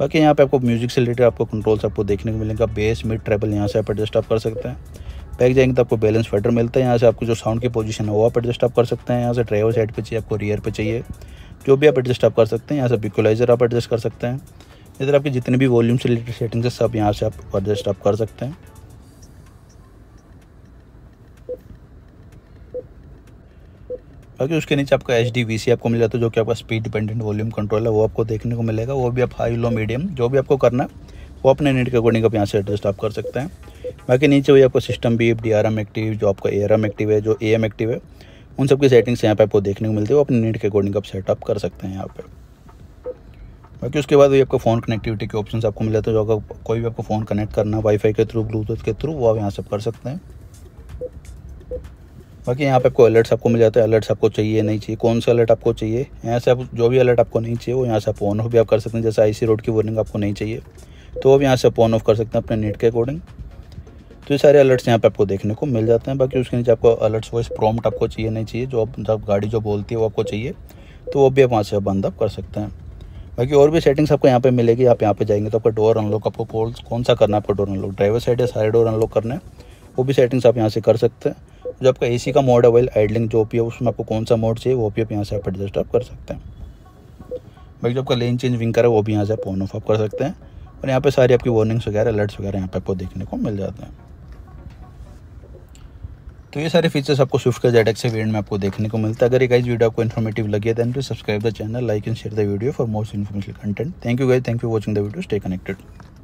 बाकी यहाँ पे आपको म्यूज़िक से रिलेटेड आपको कंट्रोल्स आपको देखने को मिलेगा बेस मिड ट्रेबल यहाँ से आप एडजस्ट आप कर सकते हैं बैक जाएंगे तो आपको बैलेंस फेडर मिलता है यहाँ से आपको जो साउंड की पोजीशन है वो आप एडजस्ट आप कर सकते हैं यहाँ से ड्राइवर साइड पे चाहिए आपको रियर पे चाहिए जो भी आप एडजस्ट आप कर सकते हैं यहाँ से बिकोलाइजर आप एडजस्ट कर सकते हैं इधर आपके जितने भी वॉल्यूम से रिलेटेड सेटिंग्स है सब यहाँ से आप एडजस्ट आप कर सकते हैं बाकी उसके नीचे आपका एच डी आपको मिल जाता है जो कि आपका स्पीड डिपेंडेंट वॉल्यूम कंट्रोल है वो आपको देखने को मिलेगा वो भी आप हाई लो मीडियम जो भी आपको करना है वो अपने नीड के अकॉर्डिंग आप यहाँ से एडजस्ट आप कर सकते हैं बाकी नीचे वही आपका सिस्टम भी डी आर एम एक्टिव जो आपका ए एक्टिव है जो ए एक्टिव है उन सबकी सेटिंग्स यहाँ पे आपको देखने को मिलती है वो अपने नीड के अकॉर्डिंग आप सेटअप कर सकते हैं यहाँ पर बाकी उसके बाद वही आपको फ़ोन कनेक्टिविटी के ऑप्शन आपको मिल जाते हैं जो अगर कोई भी आपको फ़ोन कनेक्ट करना वाईफाई के थ्रू ब्लूटूथ के थ्रू वो आप यहाँ से कर सकते हैं बाकी यहाँ पे आपको अलर्ट्स आपको मिल जाते हैं अलर्ट्स आपको चाहिए नहीं चाहिए कौन सा अलर्ट आपको चाहिए यहाँ से आप जो भी अलर्ट आपको नहीं चाहिए वो यहाँ से आप ऑन हो भी आप कर सकते हैं जैसे आईसी रोड की वार्निंग आपको नहीं चाहिए तो आप यहाँ से आप ऑन ऑफ कर सकते हैं अपने नेट के अकॉर्डिंग तो ये सारे अलर्ट्स यहाँ पे आपको देखने को मिल जाते हैं बाकी उसके नीचे आपको अलर्ट्स वॉइस प्रॉम्प्ट आपको चाहिए नहीं चाहिए जो आप गाड़ी जो बोलती है वो आपको चाहिए तो वो भी आप वहाँ से बंद आप कर सकते हैं बाकी और भी सेटिंग्स आपको यहाँ पे मिलेगी आप यहाँ पे जाएंगे तो आपका डोर अनलॉक आपको कौन कौन सा करना है आपका डोर अनलॉक ड्राइवर साइड या सारे डोर अनलॉक करना है वो भी सेटिंग्स आप यहाँ से कर सकते हैं जो आपका ए का मोड है वेल आइडलिंग जो भी है उसमें आपको कौन सा मोड चाहिए वो भी आप यहाँ से आप एडजस्ट आप कर सकते हैं बाकी जो आपका लेन चेंज विंकर है वो भी यहाँ से आप ऑन ऑफ आप कर सकते हैं और यहाँ पे सारी आपकी वार्निंग्स वगैरह अलर्ट्स वगैरह यहाँ पे आपको देखने को मिल जाते हैं तो ये सारे फीचर्स आपको स्विफ्ट का जेड एक्स में आपको देखने को मिलता है अगर एक गाइज वीडियो आपको इन्फॉर्मेटिव लगे then to please subscribe the channel like and share the video for most information content thank you guys thank you watching the video stay connected